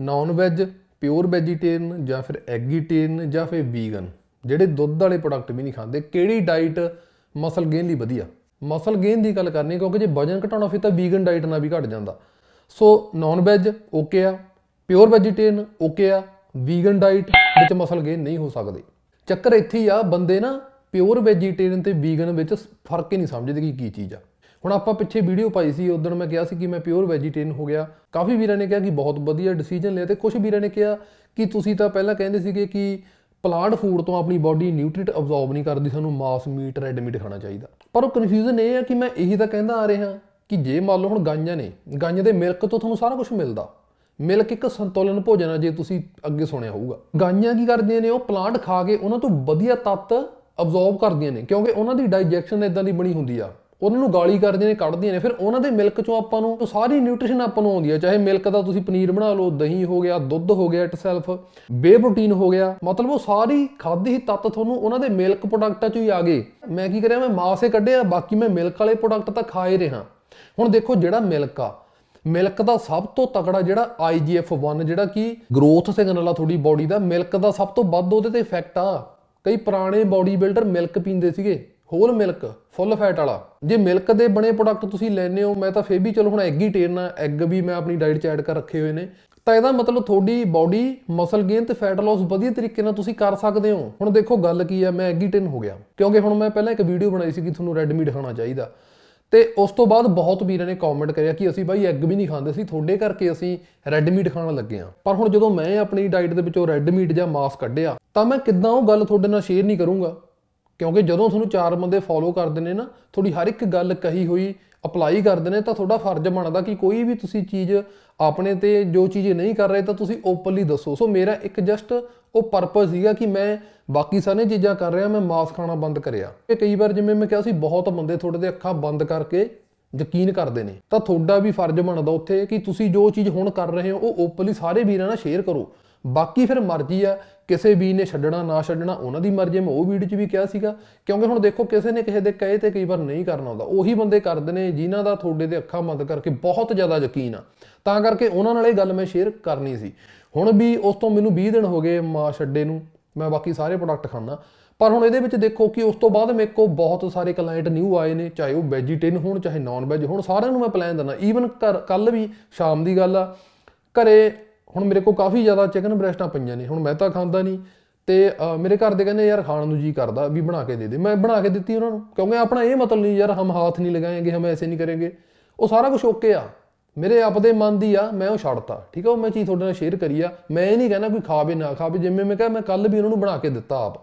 non veg pure vegetarian ਜਾਂ ਫਿਰ ਐਗੀਟੇਰੀਅਨ ਜਾਂ ਫਿਰ ਵੀਗਨ ਜਿਹੜੇ ਦੁੱਧ ਵਾਲੇ ਪ੍ਰੋਡਕਟ ਵੀ ਨਹੀਂ ਖਾਂਦੇ ਕਿਹੜੀ ਡਾਈਟ ਮਸਲ ਗੇਨ ਲਈ ਵਧੀਆ ਮਸਲ ਗੇਨ ਦੀ ਗੱਲ ਕਰਨੀ ਕਿਉਂਕਿ ਜੇ ਵਜਨ ਘਟਾਉਣਾ ਫਿਰ ਤਾਂ ਵੀਗਨ ਡਾਈਟ ਨਾਲ ਵੀ ਘਟ ਜਾਂਦਾ ਸੋ ਨਾਨ ਵੈਜ ਓਕੇ ਆ ਪਿਓਰ ਵੈਜੀਟੇਰੀਅਨ ਓਕੇ ਆ ਵੀਗਨ ਡਾਈਟ ਵਿੱਚ ਮਸਲ ਗੇਨ ਨਹੀਂ ਹੋ ਸਕਦੇ ਚੱਕਰ ਇੱਥੇ ਆ ਬੰਦੇ ਨਾ ਪਿਓਰ ਵੈਜੀਟੇਰੀਅਨ ਤੇ ਵੀਗਨ ਵਿੱਚ ਫਰਕ ਹੀ ਨਹੀਂ ਸਮਝਦੇ ਕਿ ਕੀ ਚੀਜ਼ ਆ ਹੁਣ ਆਪਾਂ ਪਿੱਛੇ ਵੀਡੀਓ ਪਾਈ ਸੀ ਉਦੋਂ ਮੈਂ ਕਿਹਾ ਸੀ ਕਿ ਮੈਂ ਪਿਓਰ ਵੈਜੀਟੇਰੀਅਨ ਹੋ ਗਿਆ ਕਾਫੀ ਵੀਰਾਂ ਨੇ ਕਿਹਾ ਕਿ ਬਹੁਤ ਵਧੀਆ ਡਿਸੀਜਨ ਲਿਆ ਤੇ ਕੁਝ ਵੀਰਾਂ ਨੇ ਕਿਹਾ ਕਿ ਤੁਸੀਂ ਤਾਂ ਪਹਿਲਾਂ ਕਹਿੰਦੇ ਸੀਗੇ ਕਿ ਪਲਾਂਟ ਫੂਡ ਤੋਂ ਆਪਣੀ ਬਾਡੀ ਨਿਊਟ੍ਰੀਟ ਅਬਜ਼ੌਰਬ ਨਹੀਂ ਕਰਦੀ ਸਾਨੂੰ ਮਾਸ ਮੀਟ ਰੈੱਡ ਮੀਟ ਖਾਣਾ ਚਾਹੀਦਾ ਪਰ ਉਹ ਕਨਫਿਊਜ਼ਨ ਇਹ ਹੈ ਕਿ ਮੈਂ ਇਹੀ ਤਾਂ ਕਹਿੰਦਾ ਆ ਰਿਹਾ ਕਿ ਜੇ ਮੰਨ ਲਓ ਹੁਣ ਗਾਂਜਾ ਨੇ ਗਾਂਜੇ ਦੇ ਮਿਲਕ ਤੋਂ ਤੁਹਾਨੂੰ ਸਾਰਾ ਕੁਝ ਮਿਲਦਾ ਮਿਲਕ ਇੱਕ ਸੰਤੁਲਨ ਭੋਜਨ ਹੈ ਜੇ ਤੁਸੀਂ ਅੱਗੇ ਸੁਣਿਆ ਹੋਊਗਾ ਗਾਂਜਾ ਕੀ ਕਰਦੀਆਂ ਨੇ ਉਹ ਪਲਾਂਟ ਖਾ ਕੇ ਉਹਨਾਂ ਤੋਂ ਵਧੀਆ ਤੱਤ ਅਬਜ਼ੌਰਬ ਕਰਦੀਆਂ ਨੇ ਕਿਉਂਕਿ ਉਹਨਾਂ ਦੀ ਡਾਈਜੈਸ਼ਨ ਇਦਾਂ ਦੀ ਬਣੀ ਹੁੰਦੀ ਆ ਉਹਨਾਂ ਨੂੰ ਗਾਲੀ ਕਰਦੀਆਂ ਨੇ ਕੱਢਦੀਆਂ ਨੇ ਫਿਰ ਉਹਨਾਂ ਦੇ ਮਿਲਕ ਚੋਂ ਆਪਾਂ ਨੂੰ ਸਾਰੀ ਨਿਊਟ੍ਰੀਸ਼ਨ ਆਪਾਂ ਨੂੰ ਆਉਂਦੀ ਹੈ ਚਾਹੇ ਮਿਲਕ ਦਾ ਤੁਸੀਂ ਪਨੀਰ ਬਣਾ ਲਓ ਦਹੀਂ ਹੋ ਗਿਆ ਦੁੱਧ ਹੋ ਗਿਆ ਇਟਸੈਲਫ ਬੇ ਪ੍ਰੋਟੀਨ ਹੋ ਗਿਆ ਮਤਲਬ ਉਹ ਸਾਰੀ ਖਾਦੀ ਹੀ ਤੱਤ ਤੁਹਾਨੂੰ ਉਹਨਾਂ ਦੇ ਮਿਲਕ ਪ੍ਰੋਡਕਟਾਂ ਚੋਂ ਹੀ ਆ ਗਏ ਮੈਂ ਕੀ ਕਰਿਆ ਮੈਂ ਮਾਸੇ ਕੱਢਿਆ ਬਾਕੀ ਮੈਂ ਮਿਲਕ ਵਾਲੇ ਪ੍ਰੋਡਕਟ ਤਾਂ ਖਾ ਹੀ ਰਿਹਾ ਹੁਣ ਦੇਖੋ ਜਿਹੜਾ ਮਿਲਕ ਆ ਮਿਲਕ ਦਾ ਸਭ ਤੋਂ ਤਕੜਾ ਜਿਹੜਾ IGF-1 ਜਿਹੜਾ ਕਿ ਗਰੋਥ ਸਿਗਨਲ ਆ ਤੁਹਾਡੀ ਬਾਡੀ ਦਾ ਮਿਲਕ ਦਾ ਸਭ ਤੋਂ ਵੱਧ ਉਹਦੇ ਤੇ ਇਫੈਕਟ ਆ ਕਈ ਪੁਰਾਣੇ ਬਾਡੀ ਬਿਲਡਰ ਮਿਲਕ ਪੀਂਦੇ ਸੀਗੇ ਹੋਲ ਮਿਲਕ ਫੁੱਲ ਫੈਟ ਵਾਲਾ ਜੇ ਮਿਲਕ ਦੇ ਬਣੇ ਪ੍ਰੋਡਕਟ ਤੁਸੀਂ ਲੈਨੇ ਹੋ ਮੈਂ ਤਾਂ ਫੇਰ ਵੀ ਚਲੋ ਹੁਣ ਐਗ ਹੀ ਟੇਰਨਾ ਐਗ ਵੀ ਮੈਂ ਆਪਣੀ ਡਾਈਟ 'ਚ ਐਡ ਕਰ ਰੱਖੇ ਹੋਏ ਨੇ ਤਾਂ ਇਹਦਾ ਮਤਲਬ ਤੁਹਾਡੀ ਬਾਡੀ ਮਸਲ ਗੇਨ ਤੇ ਫੈਟ ਲਾਸ ਵਧੀਆ ਤਰੀਕੇ ਨਾਲ ਤੁਸੀਂ ਕਰ ਸਕਦੇ ਹੋ ਹੁਣ ਦੇਖੋ ਗੱਲ ਕੀ ਆ ਮੈਂ ਟੇਨ ਹੋ ਗਿਆ ਕਿਉਂਕਿ ਹੁਣ ਮੈਂ ਪਹਿਲਾਂ ਇੱਕ ਵੀਡੀਓ ਬਣਾਈ ਸੀ ਕਿ ਤੁਹਾਨੂੰ ਰੈਡਮੀ ਦਿਖਾਉਣਾ ਚਾਹੀਦਾ ਤੇ ਉਸ ਤੋਂ ਬਾਅਦ ਬਹੁਤ ਵੀਰਾਂ ਨੇ ਕਮੈਂਟ ਕਰਿਆ ਕਿ ਅਸੀਂ ਬਾਈ ਐਗ ਵੀ ਨਹੀਂ ਖਾਂਦੇ ਸੀ ਤੁਹਾਡੇ ਕਰਕੇ ਅਸੀਂ ਰੈੱਡ ਮੀਟ ਖਾਣ ਲੱਗੇ ਆ ਪਰ ਹੁਣ ਜਦੋਂ ਮੈਂ ਆਪਣੀ ਡਾਈਟ ਦੇ ਵਿੱਚੋਂ ਰੈੱਡ ਮੀਟ ਜਾਂ ਮਾਸ ਕੱਢਿਆ ਤਾਂ ਮੈਂ ਕਿਦਾਂ ਉਹ ਗੱਲ ਤੁਹਾਡੇ ਨਾਲ ਸ਼ੇਅਰ ਨਹੀਂ ਕਰੂੰਗਾ ਕਿਉਂਕਿ ਜਦੋਂ ਤੁਹਾਨੂੰ ਚਾਰ ਬੰਦੇ ਫੋਲੋ ਕਰਦੇ ਨੇ ਨਾ ਤੁਹਾਡੀ ਹਰ ਇੱਕ ਗੱਲ ਕਹੀ ਹੋਈ ਅਪਲਾਈ ਕਰਦੇ ਨੇ ਤਾਂ ਤੁਹਾਡਾ ਫਰਜ਼ ਬਣਦਾ ਕਿ ਕੋਈ ਵੀ ਤੁਸੀਂ ਚੀਜ਼ ਆਪਣੇ ਤੇ ਜੋ ਚੀਜ਼ ਨਹੀਂ ਕਰ ਰਹੇ ਤਾਂ ਤੁਸੀਂ ਓਪਨਲੀ ਦੱਸੋ ਸੋ ਮੇਰਾ ਇੱਕ ਜਸਟ ਉਹ ਪਰਪਸ ਸੀਗਾ ਕਿ ਮੈਂ ਬਾਕੀ ਸਾਰੇ ਚੀਜ਼ਾਂ ਕਰ ਰਿਹਾ ਮੈਂ ਮਾਸ ਖਾਣਾ ਬੰਦ ਕਰਿਆ ਇਹ ਕਈ ਵਾਰ ਜਿਵੇਂ ਮੈਂ ਕਿਹਾ ਸੀ ਬਹੁਤ ਬੰਦੇ ਤੁਹਾਡੇ ਦੇ ਅੱਖਾਂ ਬੰਦ ਕਰਕੇ ਯਕੀਨ ਕਰਦੇ ਨੇ ਤਾਂ ਤੁਹਾਡਾ ਵੀ ਫਰਜ਼ ਬਣਦਾ ਉੱਥੇ ਕਿ ਤੁਸੀਂ ਜੋ ਚੀਜ਼ ਹੁਣ ਕਰ ਰਹੇ ਹੋ ਉਹ ਓਪਨਲੀ ਸਾਰੇ ਵੀਰਾਂ ਨਾਲ ਸ਼ੇਅਰ ਕਰੋ ਬਾਕੀ ਫਿਰ ਮਰਜ਼ੀ ਆ ਕਿਸੇ ਵੀ ਨੇ ਛੱਡਣਾ ਨਾ ਛੱਡਣਾ ਉਹਨਾਂ ਦੀ ਮਰਜ਼ੀ ਮੈਂ ਉਹ ਵੀਡੀਓ 'ਚ ਵੀ ਕਿਹਾ ਸੀਗਾ ਕਿਉਂਕਿ ਹੁਣ ਦੇਖੋ ਕਿਸੇ ਨੇ ਕਿਸੇ ਦੇ ਕਹੇ ਤੇ ਕਈ ਵਾਰ ਨਹੀਂ ਕਰਨਾ ਹੁੰਦਾ ਉਹੀ ਬੰਦੇ ਕਰਦੇ ਨੇ ਜਿਨ੍ਹਾਂ ਦਾ ਤੁਹਾਡੇ ਤੇ ਅੱਖਾਂ ਬੰਦ ਕਰਕੇ ਬਹੁਤ ਜ਼ਿਆਦਾ ਯਕੀਨ ਆ ਤਾਂ ਕਰਕੇ ਉਹਨਾਂ ਨਾਲ ਇਹ ਗੱਲ ਮੈਂ ਸ਼ੇਅਰ ਕਰਨੀ ਸੀ ਹੁਣ ਵੀ ਉਸ ਤੋਂ ਮੈਨੂੰ 20 ਦਿਨ ਹੋ ਗਏ ਮਾਂ ਛੱਡੇ ਨੂੰ ਮੈਂ ਬਾਕੀ ਸਾਰੇ ਪ੍ਰੋਡਕਟ ਖਾਣਾ ਪਰ ਹੁਣ ਇਹਦੇ ਵਿੱਚ ਦੇਖੋ ਕਿ ਉਸ ਤੋਂ ਬਾਅਦ ਮੇਰੇ ਕੋਲ ਬਹੁਤ ਸਾਰੇ ਕਲਾਇੰਟ ਨਿਊ ਆਏ ਨੇ ਚਾਹੇ ਉਹ ਵੈਜੀਟੇਰੀਅਨ ਹੋਣ ਚਾਹੇ ਨਾਨ ਵੈਜ ਹੋਣ ਸਾਰਿਆਂ ਨੂੰ ਮੈਂ ਪਲਾਨ ਦਿੰਦਾ ਈਵਨ ਕੱਲ ਵੀ ਸ਼ਾਮ ਦੀ ਗੱਲ ਆ ਘਰੇ ਹੁਣ ਮੇਰੇ ਕੋਲ ਕਾਫੀ ਜ਼ਿਆਦਾ ਚਿਕਨ ਬ੍ਰੈਸਟਾਂ ਪਈਆਂ ਨੇ ਹੁਣ ਮੈਂ ਤਾਂ ਖਾਂਦਾ ਨਹੀਂ ਤੇ ਮੇਰੇ ਘਰ ਦੇ ਕਹਿੰਦੇ ਯਾਰ ਖਾਣ ਨੂੰ ਜੀ ਕਰਦਾ ਵੀ ਬਣਾ ਕੇ ਦੇ ਦੇ ਮੈਂ ਬਣਾ ਕੇ ਦਿੱਤੀ ਉਹਨਾਂ ਨੂੰ ਕਿਉਂਕਿ ਆਪਣਾ ਇਹ ਮਤਲਬ ਨਹੀਂ ਯਾਰ ਹਮ ਹੱਥ ਨਹੀਂ ਲਗਾਏਗੇ ਹਮ ਐਸੇ ਨਹੀਂ ਕਰਾਂਗੇ ਉਹ ਸਾਰਾ ਕੁਝ ਓਕੇ ਆ ਮੇਰੇ ਆਪ ਦੇ ਮਨ ਦੀ ਆ ਮੈਂ ਉਹ ਛੱਡਤਾ ਠੀਕ ਆ ਉਹ ਮੈਂ ਚੀਜ਼ ਤੁਹਾਡੇ ਨਾਲ ਸ਼ੇਅਰ ਕਰੀ ਆ ਮੈਂ ਇਹ ਨਹੀਂ ਕਹਿੰਦਾ ਕੋਈ ਖਾਵੇ ਨਾ ਖਾਵੇ ਜਿਵੇਂ ਮੈਂ ਕਹਾਂ ਮੈਂ ਕੱਲ ਵੀ ਉਹਨਾਂ ਨੂੰ ਬਣਾ ਕੇ ਦਿੱਤਾ ਆਪ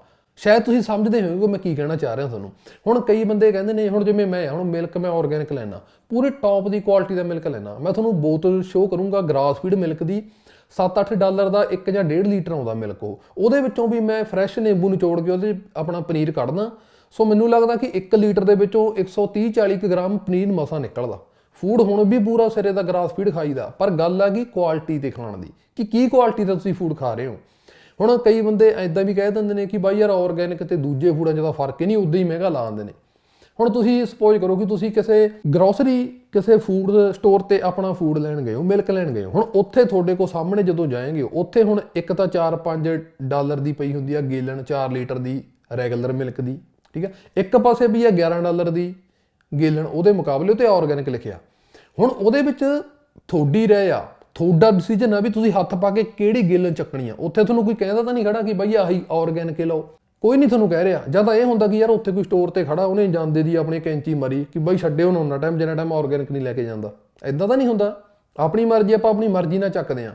ਸ਼ਾਇਦ ਤੁਸੀਂ ਸਮਝਦੇ ਹੋਵੋਗੇ ਮੈਂ ਕੀ ਕਹਿਣਾ ਚਾਹ ਰਿਹਾ ਤੁਹਾਨੂੰ ਹੁਣ ਕਈ ਬੰਦੇ ਕਹਿੰਦੇ ਨੇ ਹੁਣ ਜਿਵੇਂ ਮੈਂ ਹੁਣ ਮਿਲਕ ਮੈਂ ਆਰਗੈਨਿਕ ਲੈਣਾ ਪੂਰੇ ਟੌਪ ਦੀ ਕੁਆਲਿਟੀ ਦਾ ਮਿਲਕ ਲੈਣਾ ਮੈਂ ਤੁਹਾਨੂੰ ਬੋਤਲ ਸ਼ੋਅ ਕਰੂੰਗਾ ਗ੍ਰਾਸ ਫੀਡ ਮਿਲਕ ਦੀ 7-8 ਡਾਲਰ ਦਾ ਇੱਕ ਜਾਂ 1.5 ਲੀਟਰ ਆਉਂਦਾ ਮਿਲਕ ਉਹ ਉਹਦੇ ਵਿੱਚੋਂ ਵੀ ਮੈਂ ਫਰੈਸ਼ ਨਿੰਬੂ ਨਿਚੋੜ ਕੇ ਉਹਦੇ ਆਪਣਾ ਪਨੀਰ ਕੱਢਦਾ ਸੋ ਮੈਨੂੰ ਲੱਗਦਾ ਕਿ 1 ਲੀਟਰ ਦੇ ਵਿੱਚੋਂ 130 40 ਗ੍ਰਾਮ ਪਨੀਰ ਮਸਾ ਨਿਕਲਦਾ ਫੂਡ ਹੁਣ ਵੀ ਪੂਰਾ ਸਿਰੇ ਦਾ ਗ੍ਰਾਸ ਫੀਡ ਖਾਈਦਾ ਪਰ ਗੱਲ ਆ ਗਈ ਕੁਆਲਿਟੀ ਤੇ ਖਾਣ ਦੀ ਕਿ ਕੀ ਕੁਆਲਿਟੀ ਦਾ ਤੁਸੀਂ ਫੂਡ ਖਾ ਰਹੇ ਹੋ ਹੁਣ ਕਈ ਬੰਦੇ ਐਦਾਂ ਵੀ ਕਹਿ ਦਿੰਦੇ ਨੇ ਕਿ ਬਾਈ ਯਾਰ ਆਰਗੈਨਿਕ ਤੇ ਦੂਜੇ ਫੂਡਾਂ 'ਚ ਦਾ ਫਰਕ ਹੀ ਨਹੀਂ ਉਦਾਂ ਹੀ ਮਹਿੰਗਾ ਲਾ ਨੇ ਹੁਣ ਤੁਸੀਂ ਸਪੋਜ਼ ਕਰੋ ਕਿ ਤੁਸੀਂ ਕਿਸੇ ਗਰੋਸਰੀ ਕਿਸੇ ਫੂਡ ਸਟੋਰ ਤੇ ਆਪਣਾ ਫੂਡ ਲੈਣ ਗਏ ਹੋ ਮਿਲਕ ਲੈਣ ਗਏ ਹੋ ਹੁਣ ਉੱਥੇ ਤੁਹਾਡੇ ਕੋ ਸਾਹਮਣੇ ਜਦੋਂ ਜਾਏਗੇ ਉੱਥੇ ਹੁਣ ਇੱਕ ਤਾਂ 4-5 ਡਾਲਰ ਦੀ ਪਈ ਹੁੰਦੀ ਆ ਗੇਲਨ 4 ਲੀਟਰ ਦੀ ਰੈਗੂਲਰ ਮਿਲਕ ਦੀ ਠੀਕ ਹੈ ਇੱਕ ਪਾਸੇ ਵੀ ਆ 11 ਡਾਲਰ ਦੀ ਗੇਲਨ ਉਹਦੇ ਮੁਕਾਬਲੇ ਤੇ ਆਰਗੈਨਿਕ ਲਿਖਿਆ ਹੁਣ ਉਹਦੇ ਵਿੱਚ ਥੋੜੀ ਰਹਿ ਆ ਤੁਹਾਡਾ ਡਿਸੀਜਨ ਆ ਵੀ ਤੁਸੀਂ ਹੱਥ ਪਾ ਕੇ ਕਿਹੜੀ ਗੇਲਨ ਚੱਕਣੀ ਆ ਉੱਥੇ ਤੁਹਾਨੂੰ ਕੋਈ ਕਹਿੰਦਾ ਤਾਂ ਨਹੀਂ ਖੜਾ ਕਿ ਬਈ ਆਹੀ ਆਰਗੈਨਿਕ ਲਓ ਕੋਈ ਨਹੀਂ ਤੁਹਾਨੂੰ ਕਹਿ ਰਿਹਾ ਜਾਂ ਤਾਂ ਇਹ ਹੁੰਦਾ ਕਿ ਯਾਰ ਉੱਥੇ ਕੋਈ ਸਟੋਰ ਤੇ ਖੜਾ ਉਹਨੇ ਜਾਂਦੇ ਦੀ ਆਪਣੀ ਕੈਂਚੀ ਮਾਰੀ ਕਿ ਬਾਈ ਛੱਡੇ ਉਹਨੂੰ ਉਹਨਾਂ ਟਾਈਮ ਜਿੰਨਾ ਟਾਈਮ ਆਰਗੈਨਿਕ ਨਹੀਂ ਲੈ ਕੇ ਜਾਂਦਾ ਐਦਾਂ ਤਾਂ ਨਹੀਂ ਹੁੰਦਾ ਆਪਣੀ ਮਰਜ਼ੀ ਆਪਾਂ ਆਪਣੀ ਮਰਜ਼ੀ ਨਾਲ ਚੱਕਦੇ ਆ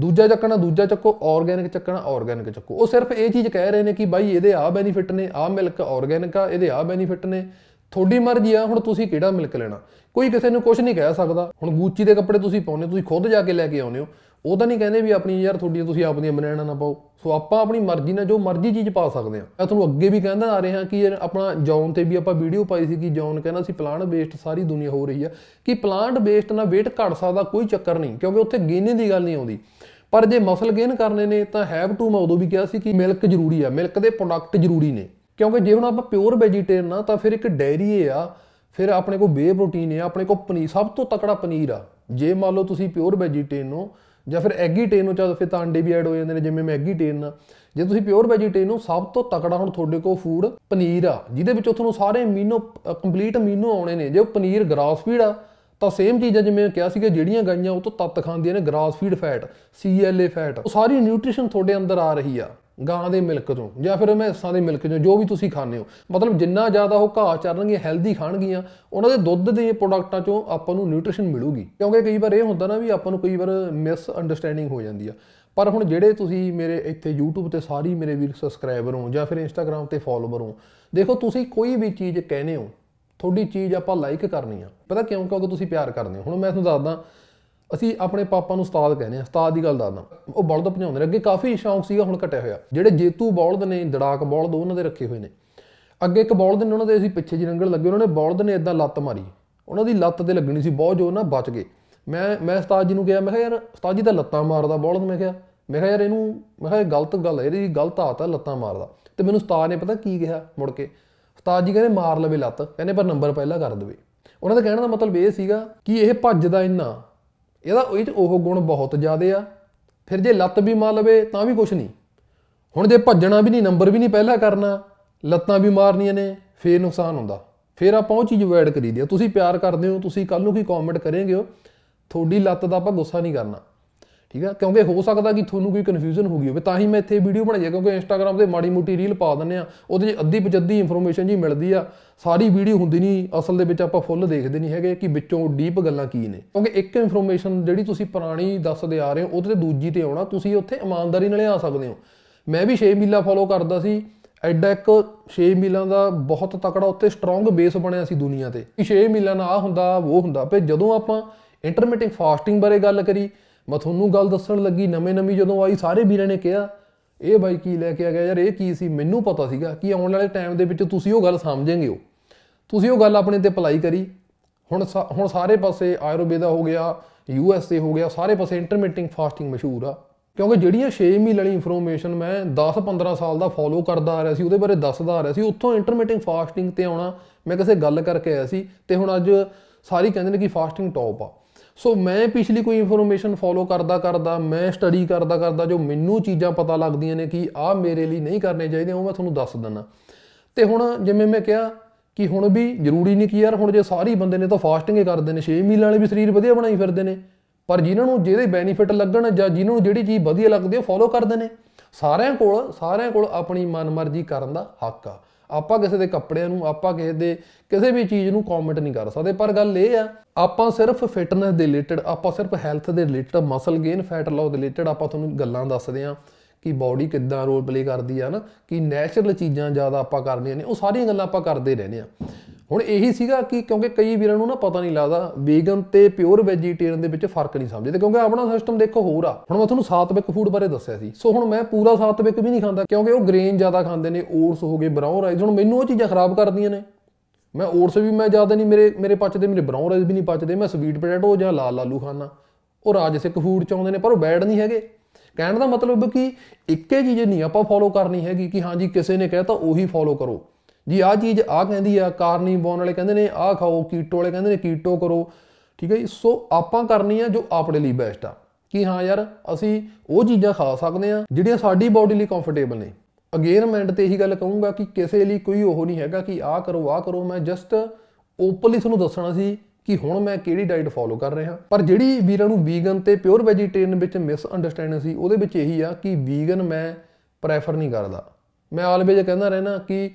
ਦੂਜਾ ਚੱਕਣਾ ਦੂਜਾ ਚੱਕੋ ਆਰਗੈਨਿਕ ਚੱਕਣਾ ਆਰਗੈਨਿਕ ਚੱਕੋ ਉਹ ਸਿਰਫ ਇਹ ਚੀਜ਼ ਕਹਿ ਰਹੇ ਨੇ ਕਿ ਬਾਈ ਇਹਦੇ ਆ ਬੈਨੀਫਿਟ ਨੇ ਆ ਮਿਲਕ ਆਰਗੈਨਿਕ ਆ ਇਹਦੇ ਆ ਬੈਨੀਫਿਟ ਨੇ ਥੋੜੀ ਮਰਜ਼ੀ ਆ ਹੁਣ ਤੁਸੀਂ ਕਿਹੜਾ ਮਿਲਕ ਲੈਣਾ ਕੋਈ ਕਿਸੇ ਨੂੰ ਕੁਝ ਨਹੀਂ ਕਹਿ ਸਕਦਾ ਹੁਣ ਗੂਚੀ ਦੇ ਕੱਪੜੇ ਤੁਸੀਂ ਪਾਉਨੇ ਤੁਸੀਂ ਖੁਦ ਜਾ ਕੇ ਲੈ ਕੇ ਆਉਨੇ ਹੋ ਉਹ ਤਾਂ ਨਹੀਂ ਕਹਿੰਦੇ ਵੀ ਆਪਣੀ ਯਾਰ ਤੁਹਾਡੀ ਤੁਸੀਂ ਆਪਣੀਆਂ ਬਨਾਣਾ ਨਾ ਪਾਓ ਸੋ ਆਪਾਂ ਆਪਣੀ ਮਰਜ਼ੀ ਨਾਲ ਜੋ ਮਰਜ਼ੀ ਚੀਜ਼ ਪਾ ਸਕਦੇ ਆ ਮੈਂ ਤੁਹਾਨੂੰ ਅੱਗੇ ਵੀ ਕਹਿੰਦਾ ਆ ਰਿਹਾ ਕਿ ਆਪਣਾ ਜੌਨ ਤੇ ਵੀ ਆਪਾਂ ਵੀਡੀਓ ਪਾਈ ਸੀ ਕਿ ਜੌਨ ਕਹਿੰਦਾ ਸੀ ਪਲਾਂਟ ਬੇਸਡ ਸਾਰੀ ਦੁਨੀਆ ਹੋ ਰਹੀ ਆ ਕਿ ਪਲਾਂਟ ਬੇਸਡ ਨਾਲ weight ਘਟ ਸਕਦਾ ਕੋਈ ਚੱਕਰ ਨਹੀਂ ਕਿਉਂਕਿ ਉੱਥੇ ਗੇਨੇ ਦੀ ਗੱਲ ਨਹੀਂ ਆਉਂਦੀ ਪਰ ਜੇ ਮਸਲ ਗੇਨ ਕਰਨੇ ਨੇ ਤਾਂ ਹੈਵ ਟੂ ਮੈਂ ਉਦੋਂ ਵੀ ਕਿਹਾ ਸੀ ਕਿ ਮਿਲਕ ਜ਼ਰੂਰੀ ਆ ਮਿਲਕ ਦੇ ਪ੍ਰੋਡਕਟ ਜ਼ਰੂਰੀ ਨੇ ਕਿਉਂਕਿ ਜੇ ਹੁਣ ਆਪਾਂ ਪਿਓਰ ਵੈਜੀਟੇਰੀਅਨ ਆ ਤਾਂ ਫਿਰ ਇੱਕ ਡੈਰੀ ਆ ਫਿਰ ਆਪਣੇ ਕੋਲ ਬੇ ਪ੍ਰੋਟੀਨ ਆ ਆਪਣੇ ਕੋਲ ਪਨੀਰ ਸਭ ਤੋਂ ਤਕੜਾ ਪਨੀਰ ਆ ਜੇ ਮੰਨ ਲਓ ਤੁਸੀਂ ਪਿਓਰ ਵੈਜੀਟੇਰੀਅਨ ਹੋ ਜਾਂ ਫਿਰ ਐਗੀ ਟੇਨ ਨੂੰ ਚਾਹੋ ਫਿਰ ਤਾਂ ਅੰਡੇ ਵੀ ਐਡ ਹੋ ਜਾਂਦੇ ਨੇ ਜਿਵੇਂ ਮੈਂ ਐਗੀ ਟੇਨ ਆ ਜੇ ਤੁਸੀਂ ਪਿਓਰ ਵੈਜੀਟੇਰੀਅਨ ਹੋ ਸਭ ਤੋਂ ਤਕੜਾ ਹੁਣ ਤੁਹਾਡੇ ਕੋਲ ਫੂਡ ਪਨੀਰ ਆ ਜਿਹਦੇ ਵਿੱਚੋਂ ਤੁਹਾਨੂੰ ਸਾਰੇ ਅਮੀਨੋ ਕੰਪਲੀਟ ਅਮੀਨੋ ਆਉਣੇ ਨੇ ਜੇ ਪਨੀਰ ਗ੍ਰਾਸ ਫੀਡ ਆ ਤਾਂ ਸੇਮ ਚੀਜ਼ਾਂ ਜਿਵੇਂ ਕਿਹਾ ਸੀ ਕਿ ਜਿਹੜੀਆਂ ਗਾਈਆਂ ਉਹ ਤੋਂ ਤੱਤ ਖਾਂਦੀਆਂ ਨੇ grass feed fat CLA fat ਉਹ ਸਾਰੀ ਨਿਊਟ੍ਰੀਸ਼ਨ ਤੁਹਾਡੇ ਅੰਦਰ ਆ ਰਹੀ ਆ ਗਾਂ ਦੇ ਮਿਲਕ ਤੋਂ ਜਾਂ ਫਿਰ ਮੈਸਾਂ ਦੇ ਮਿਲਕ ਤੋਂ ਜੋ ਵੀ ਤੁਸੀਂ ਖਾਂਦੇ ਹੋ ਮਤਲਬ ਜਿੰਨਾ ਜ਼ਿਆਦਾ ਉਹ ਘਾਹ ਚਰਨਗੇ ਹੈਲਦੀ ਖਾਣਗੀਆਂ ਉਹਨਾਂ ਦੇ ਦੁੱਧ ਦੇ ਪ੍ਰੋਡਕਟਾਂ ਚੋਂ ਆਪਾਂ ਨੂੰ ਨਿਊਟ੍ਰੀਸ਼ਨ ਮਿਲੂਗੀ ਕਿਉਂਕਿ ਕਈ ਵਾਰ ਇਹ ਹੁੰਦਾ ਨਾ ਵੀ ਆਪਾਂ ਨੂੰ ਕਈ ਵਾਰ ਮਿਸ ਅੰਡਰਸਟੈਂਡਿੰਗ ਹੋ ਜਾਂਦੀ ਆ ਪਰ ਹੁਣ ਜਿਹੜੇ ਤੁਸੀਂ ਮੇਰੇ ਇੱਥੇ YouTube ਤੇ ਸਾਰੀ ਮੇਰੇ ਵੀਰ ਸਬਸਕ੍ਰਾਈਬਰ ਹੋ ਜਾਂ ਫਿਰ Instagram ਤੇ ਫਾਲੋਅਰ ਹੋ ਦੇਖੋ ਤੁਸੀਂ ਕੋਈ ਵੀ ਚੀਜ਼ ਕਹਿੰਦੇ ਹੋ ਥੋੜੀ ਚੀਜ਼ ਆਪਾਂ ਲਾਈਕ ਕਰਨੀ ਆ ਪਤਾ ਕਿਉਂ ਕਿਉਂਕਿ ਤੁਸੀਂ ਪਿਆਰ ਕਰਦੇ ਹੋ ਹੁਣ ਮੈਂ ਤੁਹਾਨੂੰ ਦੱਸਦਾ ਅਸੀਂ ਆਪਣੇ ਪਾਪਾ ਨੂੰ ਉਸਤਾਦ ਕਹਿੰਦੇ ਆ ਉਸਤਾਦ ਦੀ ਗੱਲ ਦੱਸਦਾ ਉਹ ਬਲਦ ਭਜਾਉਂਦੇ ਨੇ ਅੱਗੇ ਕਾਫੀ ਸ਼ੌਂਕ ਸੀਗਾ ਹੁਣ ਘਟਿਆ ਹੋਇਆ ਜਿਹੜੇ ਜੇਤੂ ਬਲਦ ਨੇ ਦੜਾਕ ਬਲਦ ਉਹਨਾਂ ਦੇ ਰੱਖੇ ਹੋਏ ਨੇ ਅੱਗੇ ਇੱਕ ਬਲਦ ਨੇ ਉਹਨਾਂ ਦੇ ਅਸੀਂ ਪਿੱਛੇ ਜਰੰਗਲ ਲੱਗੇ ਉਹਨਾਂ ਨੇ ਬਲਦ ਨੇ ਇਦਾਂ ਲੱਤ ਮਾਰੀ ਉਹਨਾਂ ਦੀ ਲੱਤ ਤੇ ਲੱਗਣੀ ਸੀ ਬਹੁਤ ਜ਼ੋਰ ਨਾਲ ਬਚ ਗਏ ਮੈਂ ਮੈਂ ਉਸਤਾਦ ਜੀ ਨੂੰ ਕਿਹਾ ਮੈਂ ਕਿਹਾ ਯਾਰ ਉਸਤਾਦ ਜੀ ਤਾਂ ਲੱਤਾਂ ਮਾਰਦਾ ਬਲਦ ਮੈਂ ਕਿਹਾ ਮੈਂ ਕਿਹਾ ਯਾਰ ਇਹਨੂੰ ਮੈਂ ਕਿਹਾ ਇਹ ਗਲਤ ਗੱਲ ਹੈ ਇਹਦੀ ਗਲਤ ਆਦਤ ਹੈ ਲੱਤਾਂ ਮਾਰਦਾ ਤੇ ਮੈਨੂੰ ਉਸਤਾਦ ਨੇ ਪਤਾ ਕੀ ਕਿਹਾ ਮੁੜ ਕੇ ਉਸਤਾਦ ਜੀ ਕਹਿੰਦੇ ਮਾਰ ਲਵੇ ਲੱਤ ਕਹਿੰਦੇ ਪਰ ਨੰਬਰ ਪਹਿਲਾਂ ਕਰ ਦੇਵੇ ਉਹਨਾਂ ਦਾ ਕਹਿਣ ਦਾ ਮਤਲਬ ਇਹ ਸੀਗਾ ਕਿ ਇਹ ਭੱਜਦਾ ਇੰਨਾ ਇਹਦਾ ਇਹ ਉਹ ਗੁਣ ਬਹੁਤ ਜ਼ਿਆਦੇ ਆ ਫਿਰ ਜੇ ਲੱਤ ਵੀ ਮਾਰ ਲਵੇ ਤਾਂ ਵੀ ਕੁਛ ਨਹੀਂ ਹੁਣ ਜੇ ਭੱਜਣਾ ਵੀ ਨਹੀਂ ਨੰਬਰ ਵੀ ਨਹੀਂ ਪਹਿਲਾ ਕਰਨਾ ਲੱਤਾਂ ਵੀ ਮਾਰਨੀਆਂ ਨੇ ਫੇਰ ਨੁਕਸਾਨ ਹੁੰਦਾ ਫੇਰ ਆਪਾਂ ਉਹ ਚੀਜ਼ ਐਡ ਕਰੀ ਦਿਆ ਤੁਸੀਂ ਪਿਆਰ ਕਰਦੇ ਹੋ ਤੁਸੀਂ ਕੱਲ ਨੂੰ ਕੀ ਕਮੈਂਟ ਕਰੇਗੇ ਹੋ ਤੁਹਾਡੀ ਲੱਤ ਦਾ ਆਪਾਂ ਗੁੱਸਾ ਨਹੀਂ ਕਰਨਾ ਠੀਕ ਆ ਕਿਉਂਕਿ ਹੋ ਸਕਦਾ ਕਿ ਤੁਹਾਨੂੰ ਕੋਈ ਕਨਫਿਊਜ਼ਨ ਹੋ ਗਈ ਹੋਵੇ ਤਾਂ ਹੀ ਮੈਂ ਇੱਥੇ ਵੀਡੀਓ ਬਣਾਈ ਹੈ ਕਿਉਂਕਿ ਇੰਸਟਾਗ੍ਰam ਤੇ ਮਾੜੀ ਮੋਟੀ ਰੀਲ ਪਾ ਦਿੰਨੇ ਆ ਉਹਦੇ ਵਿੱਚ ਅੱਧੀ ਪਜੱਦੀ ਇਨਫੋਰਮੇਸ਼ਨ ਜੀ ਮਿਲਦੀ ਆ ਸਾਰੀ ਵੀਡੀਓ ਹੁੰਦੀ ਨਹੀਂ ਅਸਲ ਦੇ ਵਿੱਚ ਆਪਾਂ ਫੁੱਲ ਦੇਖਦੇ ਨਹੀਂ ਹੈਗੇ ਕਿ ਵਿੱਚੋਂ ਡੀਪ ਗੱਲਾਂ ਕੀ ਨੇ ਕਿਉਂਕਿ ਇੱਕ ਇਨਫੋਰਮੇਸ਼ਨ ਜਿਹੜੀ ਤੁਸੀਂ ਪੁਰਾਣੀ ਦੱਸਦੇ ਆ ਰਹੇ ਹੋ ਉਹਦੇ ਤੇ ਦੂਜੀ ਤੇ ਆਉਣਾ ਤੁਸੀਂ ਉੱਥੇ ਇਮਾਨਦਾਰੀ ਨਾਲ ਆ ਸਕਦੇ ਹੋ ਮੈਂ ਵੀ 6 ਮੀਲਾ ਫੋਲੋ ਕਰਦਾ ਸੀ ਐਡਾ ਇੱਕ 6 ਮੀਲਾਂ ਦਾ ਬਹੁਤ ਤਕੜਾ ਉੱਤੇ ਸਟਰੋਂਗ ਬੇਸ ਬਣਿਆ ਸੀ ਦੁਨੀਆ ਤੇ 6 ਮੀਲਾਂ ਨਾਲ ਆ ਹੁੰਦਾ ਉਹ ਹੁੰਦਾ ਪਰ ਜਦੋਂ ਆਪਾਂ ਇੰਟਰਮੀਟਿੰਗ ਫਾਸਟਿੰਗ ਬਾਰੇ ਗੱਲ ਕਰੀ ਮੈਂ ਤੁਹਾਨੂੰ ਗੱਲ ਦੱਸਣ ਲੱਗੀ ਨਵੇਂ ਨਵੀਂ ਜਦੋਂ ਆਈ ਸਾਰੇ ਵੀਰਾਂ ਨੇ ਕਿਹਾ ਇਹ ਬਾਈ ਕੀ ਲੈ ਕੇ ਆ ਗਿਆ ਯਾਰ ਇਹ ਕੀ ਸੀ ਮੈਨੂੰ ਪਤਾ ਸੀਗਾ ਕਿ ਆਉਣ ਵਾਲੇ ਟਾਈਮ ਦੇ ਵਿੱਚ ਤੁਸੀਂ ਉਹ ਗੱਲ ਸਮਝेंगे ਹੋ ਤੁਸੀਂ ਉਹ ਗੱਲ ਆਪਣੇ ਤੇ ਅਪਲਾਈ ਕਰੀ ਹੁਣ ਹੁਣ ਸਾਰੇ ਪਾਸੇ ਆਯੁਰਵੇਦਾ ਹੋ ਗਿਆ ਯੂ ਐਸ ਏ ਹੋ ਗਿਆ ਸਾਰੇ ਪਾਸੇ ਇੰਟਰਮੀਟਿੰਗ ਫਾਸਟਿੰਗ ਮਸ਼ਹੂਰ ਆ ਕਿਉਂਕਿ ਜਿਹੜੀਆਂ 6 ਮਹੀਨੇ ਵਾਲੀ ਇਨਫੋਰਮੇਸ਼ਨ ਮੈਂ 10-15 ਸਾਲ ਦਾ ਫੋਲੋ ਕਰਦਾ ਆ ਰਿਹਾ ਸੀ ਉਹਦੇ ਬਾਰੇ ਦੱਸਦਾ ਆ ਰਿਹਾ ਸੀ ਉੱਥੋਂ ਇੰਟਰਮੀਟਿੰਗ ਫਾਸਟਿੰਗ ਤੇ ਆਉਣਾ ਮੈਂ ਕਿਸੇ ਗੱਲ ਕਰਕੇ ਆਇਆ ਸੀ ਤੇ ਹੁਣ ਅੱਜ ਸਾਰੀ ਕਹਿੰਦੇ ਨੇ ਕਿ ਫਾਸਟਿੰਗ ਟੌਪ ਆ ਸੋ ਮੈਂ ਪਿਛਲੀ ਕੋਈ ਇਨਫੋਰਮੇਸ਼ਨ ਫੋਲੋ ਕਰਦਾ ਕਰਦਾ ਮੈਂ ਸਟੱਡੀ ਕਰਦਾ ਕਰਦਾ ਜੋ ਮੈਨੂੰ ਚੀਜ਼ਾਂ ਪਤਾ ਲੱਗਦੀਆਂ ਨੇ ਕਿ ਆਹ ਮੇਰੇ ਲਈ ਨਹੀਂ ਕਰਨੇ ਚਾਹੀਦੇ ਉਹ ਮੈਂ ਤੁਹਾਨੂੰ ਦੱਸ ਦਿੰਨਾ ਤੇ ਹੁਣ ਜਿਵੇਂ ਮੈਂ ਕਿਹਾ ਕਿ ਹੁਣ ਵੀ ਜ਼ਰੂਰੀ ਨਹੀਂ ਕਿ ਯਾਰ ਹੁਣ ਜੇ ਸਾਰੇ ਬੰਦੇ ਨੇ ਤਾਂ ਫਾਸਟਿੰਗ ਹੀ ਕਰਦੇ ਨੇ 6 ਮੀਲ ਵਾਲੇ ਵੀ ਸਰੀਰ ਵਧੀਆ ਬਣਾਈ ਫਿਰਦੇ ਨੇ ਪਰ ਜਿਨ੍ਹਾਂ ਨੂੰ ਜਿਹੜੇ ਬੈਨੀਫਿਟ ਲੱਗਣ ਜਾਂ ਜਿਨ੍ਹਾਂ ਨੂੰ ਜਿਹੜੀ ਚੀਜ਼ ਵਧੀਆ ਲੱਗਦੀ ਉਹ ਫੋਲੋ ਕਰਦੇ ਨੇ ਸਾਰਿਆਂ ਕੋਲ ਸਾਰਿਆਂ ਕੋਲ ਆਪਣੀ ਮਨਮਰਜ਼ੀ ਕਰਨ ਦਾ ਹੱਕ ਆ ਆਪਾਂ ਕਿਸੇ ਦੇ ਕੱਪੜਿਆਂ ਨੂੰ ਆਪਾਂ ਕਿਸੇ ਦੇ ਕਿਸੇ ਵੀ ਚੀਜ਼ ਨੂੰ ਕਮੈਂਟ ਨਹੀਂ ਕਰ ਸਕਦੇ ਪਰ ਗੱਲ ਇਹ ਆ ਆਪਾਂ ਸਿਰਫ ਫਿਟਨੈਸ ਦੇ ਰਿਲੇਟਡ ਆਪਾਂ ਸਿਰਫ ਹੈਲਥ ਦੇ related muscle gain fat loss ਦੇ ਰਿਲੇਟਡ ਆਪਾਂ ਤੁਹਾਨੂੰ ਗੱਲਾਂ ਦੱਸਦੇ ਆ ਕਿ ਬਾਡੀ ਕਿੱਦਾਂ ਰੋਲ ਪਲੇ ਕਰਦੀ ਆ ਨਾ ਕਿ ਨੈਚੁਰਲ ਚੀਜ਼ਾਂ ਜ਼ਿਆਦਾ ਆਪਾਂ ਕਰਨੀਆਂ ਨੇ ਉਹ ਸਾਰੀਆਂ ਗੱਲਾਂ ਆਪਾਂ ਕਰਦੇ ਰਹਿੰਦੇ ਆ ਹੁਣ ਇਹੀ ਸੀਗਾ ਕਿ ਕਿਉਂਕਿ ਕਈ ਵੀਰਾਂ ਨੂੰ ਨਾ ਪਤਾ ਨਹੀਂ ਲੱਗਦਾ ਵੀਗਨ ਤੇ ਪਿਓਰ ਵੈਜੀਟੇਰੀਅਨ ਦੇ ਵਿੱਚ ਫਰਕ ਨਹੀਂ ਸਮਝਦੇ ਕਿਉਂਕਿ ਆਪਣਾ ਸਿਸਟਮ ਦੇਖੋ ਹੋਰ ਆ ਹੁਣ ਮੈਂ ਤੁਹਾਨੂੰ ਸਾਤਵਿਕ ਫੂਡ ਬਾਰੇ ਦੱਸਿਆ ਸੀ ਸੋ ਹੁਣ ਮੈਂ ਪੂਰਾ ਸਾਤਵਿਕ ਵੀ ਨਹੀਂ ਖਾਂਦਾ ਕਿਉਂਕਿ ਉਹ ਗ੍ਰੇਨ ਜ਼ਿਆਦਾ ਖਾਂਦੇ ਨੇ ਓਟਸ ਹੋ ਗਏ ਬਰਾਊਨ ਰਾਈਸ ਹੁਣ ਮੈਨੂੰ ਉਹ ਚੀਜ਼ਾਂ ਖਰਾਬ ਕਰਦੀਆਂ ਨੇ ਮੈਂ ਓਟਸ ਵੀ ਮੈਂ ਜ਼ਿਆਦਾ ਨਹੀਂ ਮੇਰੇ ਮੇਰੇ ਪਚਦੇ ਮੇਰੇ ਬਰਾਊਨ ਰਾਈਸ ਵੀ ਨਹੀਂ ਪਚਦੇ ਮੈਂ ਸਵੀਟ ਪੋਟੈਟੋ ਜਾਂ ਲਾਲ ਆਲੂ ਖਾਂਦਾ ਉਹ ਰਾਜਸਿਕ ਫੂਡ ਚ ਆਉਂਦੇ ਨੇ ਪਰ ਉਹ ਬੈਡ ਨਹੀਂ ਹੈਗੇ ਕਹਿਣ ਦਾ ਮਤਲਬ ਕਿ ਇੱਕੇ ਚੀਜ਼ ਨਹੀਂ ਆਪਾਂ ਫੋਲੋ ਕਰਨੀ ਹੈਗੀ ਕਿ ਹਾਂਜੀ ਕਿਸੇ ਨੇ ਕਹਿਤਾ ਉਹੀ ਫੋਲੋ ਕਰੋ ਜੀ ਆਹ ਚੀਜ਼ ਆ ਕਹਿੰਦੀ ਆ ਬੋਨ ਵਾਲੇ ਕਹਿੰਦੇ ਨੇ ਆਹ ਖਾਓ ਕੀਟੋ ਵਾਲੇ ਕਹਿੰਦੇ ਨੇ ਕੀਟੋ ਕਰੋ ਠੀਕ ਹੈ ਜੀ ਸੋ ਆਪਾਂ ਕਰਨੀ ਆ ਜੋ ਆਪਣੇ ਲਈ ਬੈਸਟ ਆ ਕਿ ਹਾਂ ਯਾਰ ਅਸੀਂ ਉਹ ਚੀਜ਼ਾਂ ਖਾ ਸਕਦੇ ਆ ਜਿਹੜੀਆਂ ਸਾਡੀ ਬਾਡੀ ਲਈ ਕੰਫਰਟੇਬਲ ਨੇ ਅਗੇਨ ਮੈਂਟ ਤੇ ਇਹੀ ਗੱਲ ਕਹੂੰਗਾ ਕਿ ਕਿਸੇ ਲਈ ਕੋਈ ਉਹ ਨਹੀਂ ਹੈਗਾ ਕਿ ਆਹ ਕਰੋ ਆਹ ਕਰੋ ਮੈਂ ਜਸਟ ਓਪਨਲੀ ਤੁਹਾਨੂੰ ਦੱਸਣਾ ਸੀ ਕਿ ਹੁਣ ਮੈਂ ਕਿਹੜੀ ਡਾਈਟ ਫੋਲੋ ਕਰ ਰਿਹਾ ਪਰ ਜਿਹੜੀ ਵੀਰਾਂ ਨੂੰ ਵੀਗਨ ਤੇ ਪਿਓਰ ਵੈਜੀਟੇਰੀਅਨ ਵਿੱਚ ਮਿਸ ਅੰਡਰਸਟੈਂਡਿੰਗ ਸੀ ਉਹਦੇ ਵਿੱਚ ਇਹੀ ਆ ਕਿ ਵੀਗਨ ਮੈਂ ਪ੍ਰੈਫਰ ਨਹੀਂ ਕਰਦਾ ਮੈਂ ਆਲਵੇਜ ਕਹਿੰਦਾ ਰਹਿਣਾ ਕਿ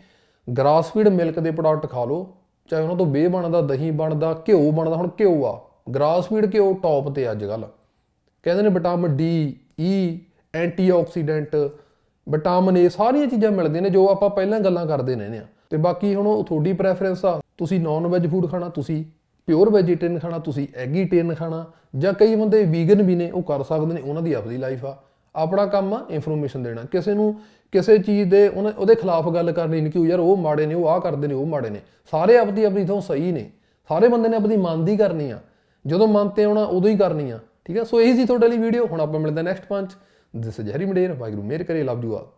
ਗ੍ਰਾਸ ਫੀਡ ਮਿਲਕ ਦੇ ਪ੍ਰੋਡਕਟ ਖਾ ਲਓ ਚਾਹੇ ਉਹਨਾਂ ਤੋਂ ਬੇ ਬਣਦਾ ਦਹੀਂ ਬਣਦਾ ਘਿਓ ਬਣਦਾ ਹੁਣ ਘਿਓ ਆ ਗ੍ਰਾਸ ਫੀਡ ਘਿਓ ਟੌਪ ਤੇ ਅੱਜ ਕੱਲ ਕਹਿੰਦੇ ਨੇ vitamin D E antioxidant vitamin A ਸਾਰੀਆਂ ਚੀਜ਼ਾਂ ਮਿਲਦੀਆਂ ਨੇ ਜੋ ਆਪਾਂ ਪਹਿਲਾਂ ਗੱਲਾਂ ਕਰਦੇ ਨੇ ਨੇ ਤੇ ਬਾਕੀ ਹੁਣ ਉਹ ਤੁਹਾਡੀ ਪ੍ਰੈਫਰੈਂਸ ਆ ਤੁਸੀਂ ਨਾਨ ਵੈਜ ਫੂਡ ਖਾਣਾ ਤੁਸੀਂ ਪਿਓਰ ਵੈਜੀਟੇਰੀਅਨ ਖਾਣਾ ਤੁਸੀਂ ਐਗੀਟੇਰੀਅਨ ਖਾਣਾ ਜਾਂ ਕਈ ਬੰਦੇ ਵੀਗਨ ਵੀ ਨੇ ਉਹ ਕਰ ਸਕਦੇ ਨੇ ਉਹਨਾਂ ਦੀ ਆਪਣੀ ਲਾਈਫ ਆ ਆਪਣਾ ਕੰਮ ਆ ਇਨਫੋਰਮੇਸ਼ਨ ਦੇਣਾ ਕਿਸੇ ਨੂੰ ਕਿਸੇ ਚੀਜ਼ ਦੇ ਉਹਦੇ ਖਿਲਾਫ ਗੱਲ ਕਰਨੀ ਨਹੀਂ ਕਿ ਯਾਰ ਉਹ ਮਾੜੇ ਨੇ ਉਹ ਆ ਕਰਦੇ ਨੇ ਉਹ ਮਾੜੇ ਨੇ ਸਾਰੇ ਆਪਦੀ ਆਪਣੀ ਤੋਂ ਸਹੀ ਨੇ ਸਾਰੇ ਬੰਦੇ ਨੇ ਆਪਣੀ ਮਨ ਦੀ ਕਰਨੀ ਆ ਜਦੋਂ ਮਨ ਤੇ ਆਉਣਾ ਉਦੋਂ ਹੀ ਕਰਨੀ ਆ ਠੀਕ ਆ ਸੋ ਇਹੀ ਸੀ ਤੁਹਾਡੇ ਲਈ ਵੀਡੀਓ ਹੁਣ ਆਪਾਂ ਮਿਲਦੇ ਨੈਕਸਟ ਪੰਚ ਦਿਸ ਇਜ਼ ਮਡੇਰ ਵਾਹਿਗੁਰੂ ਮੇਰ ਕਰੇ ਲਵ ਯੂ ਆਲ